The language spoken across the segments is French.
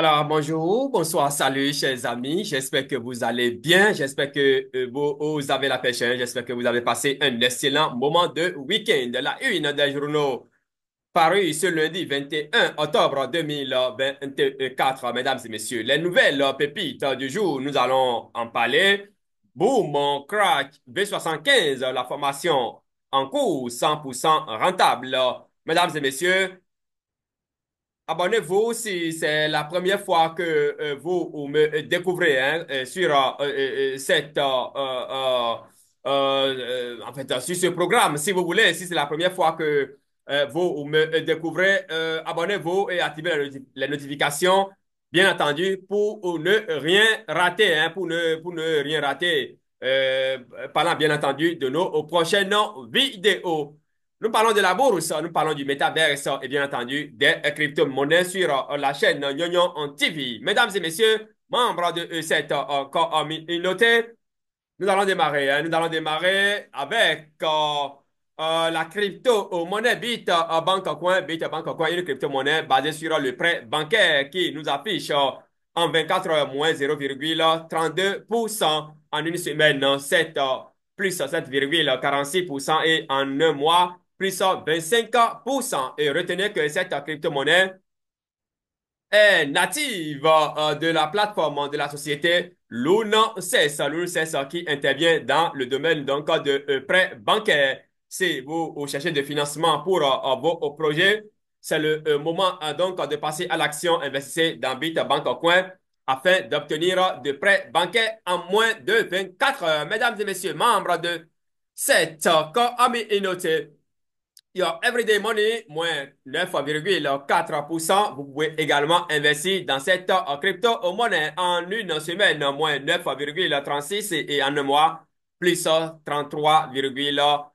Alors, bonjour, bonsoir, salut, chers amis. J'espère que vous allez bien. J'espère que euh, vous, avez la pêche. J'espère que vous avez passé un excellent moment de week-end. La une des journaux paru ce lundi 21 octobre 2024. Mesdames et messieurs, les nouvelles pépites du jour, nous allons en parler. Boom, crack, B75, la formation en cours 100% rentable. Mesdames et messieurs, Abonnez-vous si c'est la première fois que euh, vous me découvrez sur cette, en fait, sur ce programme. Si vous voulez, si c'est la première fois que euh, vous me euh, découvrez, abonnez-vous et activez les, notifications, bien entendu, pour ne rien rater, hein, pour, ne, pour ne rien rater. parlant bien entendu de nos prochaines vidéos. Nous parlons de la bourse, hein. nous parlons du métaverse hein, et bien entendu des crypto-monnaies sur euh, la chaîne Nyonyon en TV. Mesdames et messieurs, membres de cette euh, communauté, nous allons démarrer. Hein. nous allons démarrer avec euh, la crypto-monnaie Bit Banque Coin. Bit coin, une crypto-monnaie basée sur le prêt bancaire qui nous affiche en 24 heures moins 0,32% en une semaine, 7 plus 7,46% et en un mois plus 25%. Et retenez que cette crypto-monnaie est native euh, de la plateforme de la société Luna CES, Luna euh, qui intervient dans le domaine donc euh, de prêts bancaires. Si vous cherchez de financement pour vos projets, c'est le moment donc de passer à l'action. Investissez dans Bitbank Coin afin d'obtenir des prêts bancaires en moins de 24 heures. Mesdames et messieurs, membres de cette communauté, your everyday money, moins 9,4%. Vous pouvez également investir dans cette crypto-monnaie en une semaine, moins 9,36 et en un mois, plus 33,38%.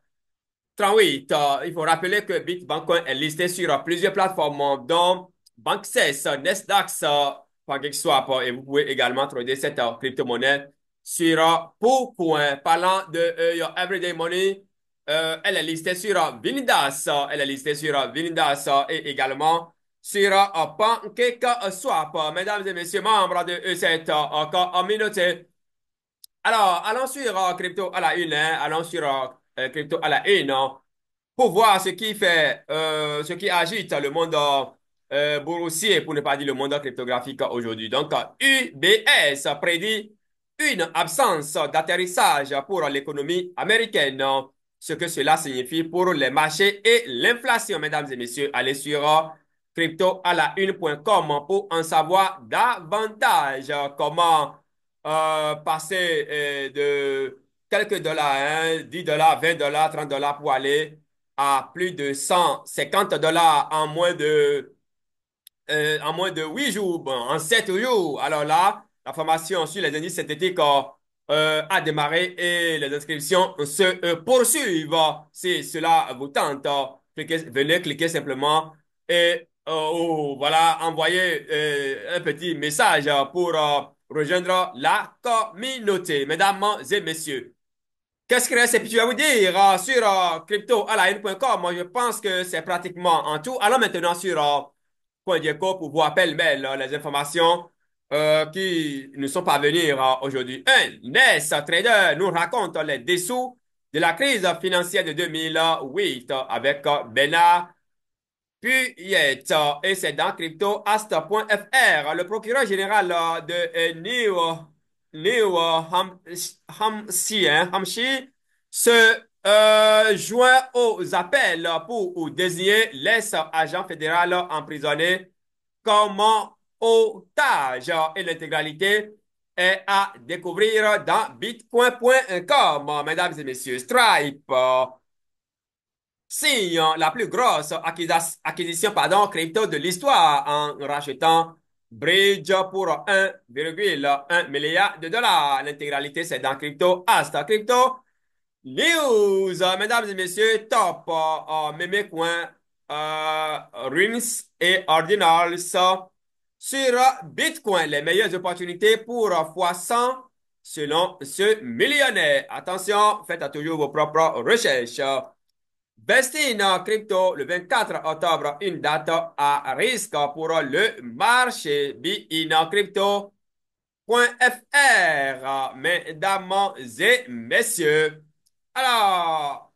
Euh, il faut rappeler que Bitbank est listé sur plusieurs plateformes, dont Banksys, Nestdax, PancakeSwap, euh, et vous pouvez également trader cette crypto-monnaie sur Parlant de euh, Your Everyday Money, euh, elle est listée sur VINIDAS elle est listée sur Vinidas et également sur Pancake Swap, mesdames et messieurs, membres de cette communauté. Alors, allons sur euh, crypto à la une, hein. allons sur euh, crypto à la une pour voir ce qui fait, ce qui agite le monde boursier, pour ne pas dire le monde cryptographique aujourd'hui. Donc, UBS prédit une absence d'atterrissage pour l'économie américaine ce que cela signifie pour les marchés et l'inflation. Mesdames et messieurs, allez sur euh, cryptoalaune.com pour en savoir davantage comment euh, passer euh, de quelques dollars, 10 hein, dollars, 20 dollars, 30 dollars pour aller à plus de 150 dollars en moins de en moins de 8 jours, bon, en 7 jours. Alors là, la formation sur les indices synthétiques euh, à démarrer et les inscriptions se euh, poursuivent. Si cela vous tente, cliquez, venez cliquer simplement et euh, oh, voilà, envoyer un petit message pour rejoindre la communauté. Mesdames et messieurs, qu'est-ce que c'est que tu vas vous dire sur cryptoalain.com? moi Je pense que c'est pratiquement en tout. Allons maintenant sur quoi pour vous appeler mail les informations euh, qui ne sont pas venus euh, aujourd'hui. Un, NES Trader nous raconte les dessous de la crise financière de 2008 avec euh, Bernard Puyet et c'est dans cryptoast.fr. Le procureur général de New, Hampshire, hein, se joint aux appels pour désigner les agents fédéraux emprisonnés comme otage et l'intégralité est à découvrir dans bitcoin.com. Mesdames et messieurs, Stripe signe la plus grosse acquisition pardon, crypto de l'histoire en rachetant Bridge pour 1,1 milliard de dollars. L'intégralité, c'est dans Crypto Asta. Crypto News, mesdames et messieurs, top. Euh, meme coin, euh, Rings et Ordinals sur Bitcoin, les meilleures opportunités pour x100 selon ce millionnaire. Attention, faites toujours vos propres recherches. in Crypto le 24 octobre, une date à risque pour le marché Crypto.fr Mesdames et messieurs, alors,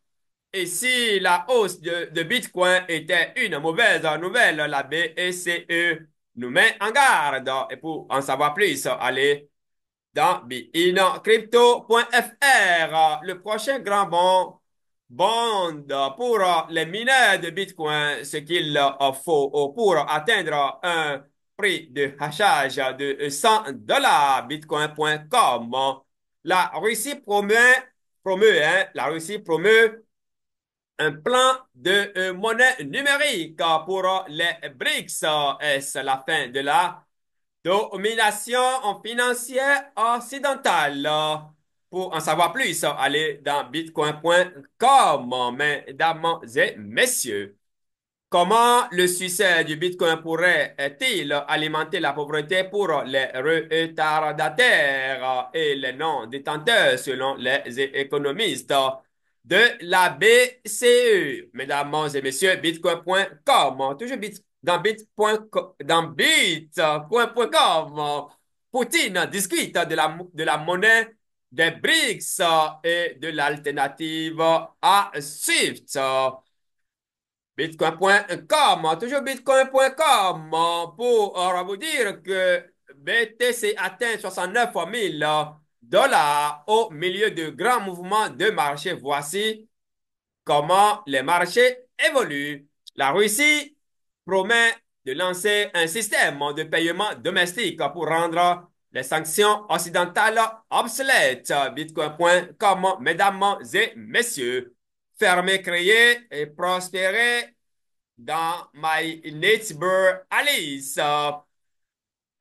et si la hausse de, Bitcoin était une mauvaise nouvelle, la BCE nous met en garde. Et pour en savoir plus, allez dans bino-crypto.fr Le prochain grand bond, bond pour les mineurs de Bitcoin, ce qu'il faut pour atteindre un prix de hachage de 100 dollars bitcoin.com. La Russie promeut, promeut hein, la Russie promeut un plan de euh, monnaie numérique pour les BRICS. Est-ce la fin de la domination financière occidentale? Pour en savoir plus, allez dans bitcoin.com. Mesdames et messieurs, comment le succès du bitcoin pourrait-il alimenter la pauvreté pour les retardataires et les non-détenteurs selon les économistes? de la BCE. Mesdames et messieurs, bitcoin.com, toujours dans Bitcoin.com, Poutine discute de la, de la monnaie des BRICS et de l'alternative à SWIFT. Bitcoin.com, toujours bitcoin.com pour euh, vous dire que BTC atteint 69 000 dollars au milieu de grands mouvements de marché. Voici comment les marchés évoluent. La Russie promet de lancer un système de paiement domestique pour rendre les sanctions occidentales obsolètes. Bitcoin.com, mesdames et messieurs, fermez, créer et prospérer dans My Neighbor Alice.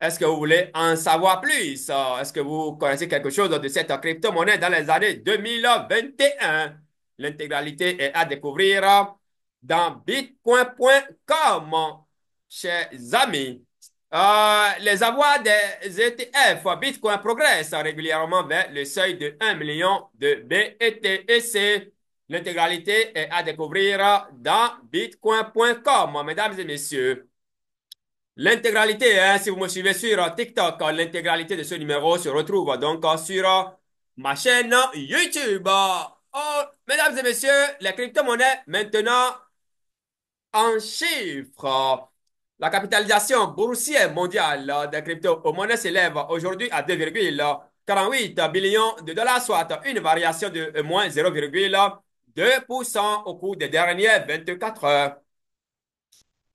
Est-ce que vous voulez en savoir plus? Est-ce que vous connaissez quelque chose de cette crypto-monnaie dans les années 2021? L'intégralité est à découvrir dans bitcoin.com, chers amis. Euh, les avoirs des ETF Bitcoin progressent régulièrement vers le seuil de 1 million de BTC. E L'intégralité est à découvrir dans bitcoin.com, mesdames et messieurs. L'intégralité, hein, si vous me suivez sur euh, TikTok, euh, l'intégralité de ce numéro se retrouve euh, donc sur ma chaîne YouTube. Oh, mesdames et messieurs, les crypto-monnaies maintenant en chiffres. La capitalisation boursière mondiale des crypto-monnaies s'élève aujourd'hui à 2,48 billions de dollars, soit une variation de moins 0,2% au cours des dernières 24 heures.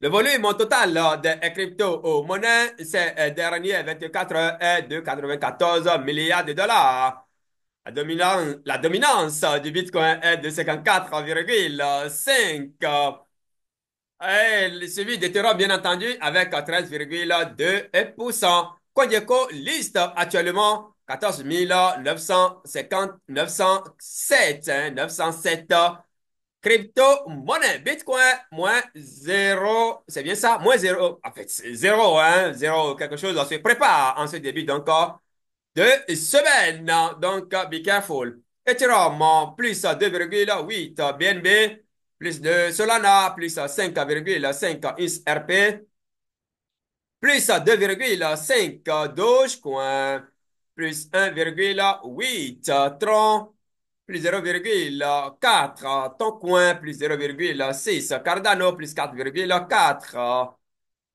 Le volume total des de crypto aux monnaies ces derniers 24 heures est de 94 milliards de dollars. La dominance, la dominance du Bitcoin est de 54,5. Et suivi d'Ethereum, bien entendu, avec 13,2%. Kodeko liste actuellement 14 950, 907, 907 Crypto-monnaie, Bitcoin, moins 0, c'est bien ça, moins 0, en fait, 0, hein, 0, quelque chose, on se prépare en ce début donc deux semaines, Donc, be careful. Ethereum, plus 2,8 BNB, plus de Solana, plus 5,5 ISRP, plus 2,5 Dogecoin, plus 1,8 Tron, plus 0,4. coin. plus 0,6. Cardano, plus 4,4.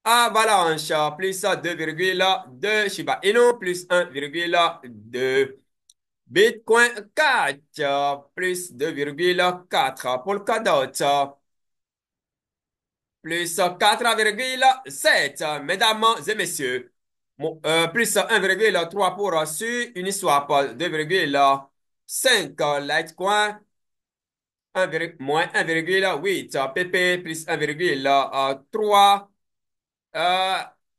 Avalanche, ah, plus 2,2. Shiba Inu, plus 1,2. Bitcoin 4, plus 2,4. Polkadot, plus 4,7. Mesdames et messieurs, euh, plus 1,3 pour une euh, Uniswap, 2,4. 5 Litecoin, moins 1,8 PP plus 1,3. Euh,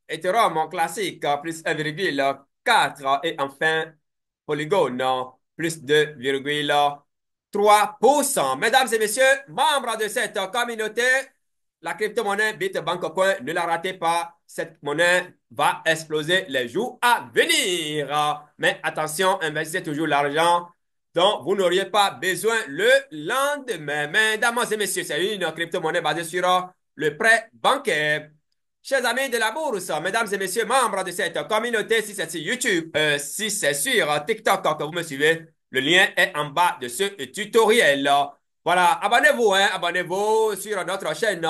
Ethereum classique euh, plus 1,4 euh, et enfin Polygon euh, plus 2,3%. Mesdames et messieurs, membres de cette communauté, la crypto-monnaie Bitbank Coin, ne la ratez pas. Cette monnaie va exploser les jours à venir. Mais attention, investissez toujours l'argent donc, vous n'auriez pas besoin le lendemain. Mesdames et messieurs, c'est une crypto-monnaie basée sur euh, le prêt bancaire. Chers amis de la bourse, mesdames et messieurs, membres de cette communauté, si c'est sur YouTube, euh, si c'est sur euh, TikTok que vous me suivez, le lien est en bas de ce tutoriel. Voilà, abonnez-vous, hein, abonnez-vous sur notre chaîne.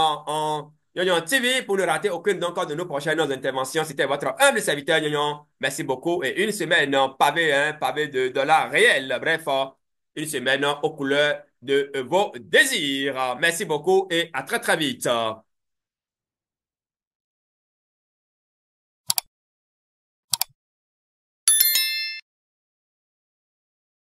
Yo-Yo TV pour ne rater aucune encore de nos prochaines interventions. C'était votre humble serviteur, Yon. Merci beaucoup. Et une semaine hein, pavé, hein, pavé de dollars réels. Bref, hein, une semaine hein, aux couleurs de vos désirs. Merci beaucoup et à très très vite.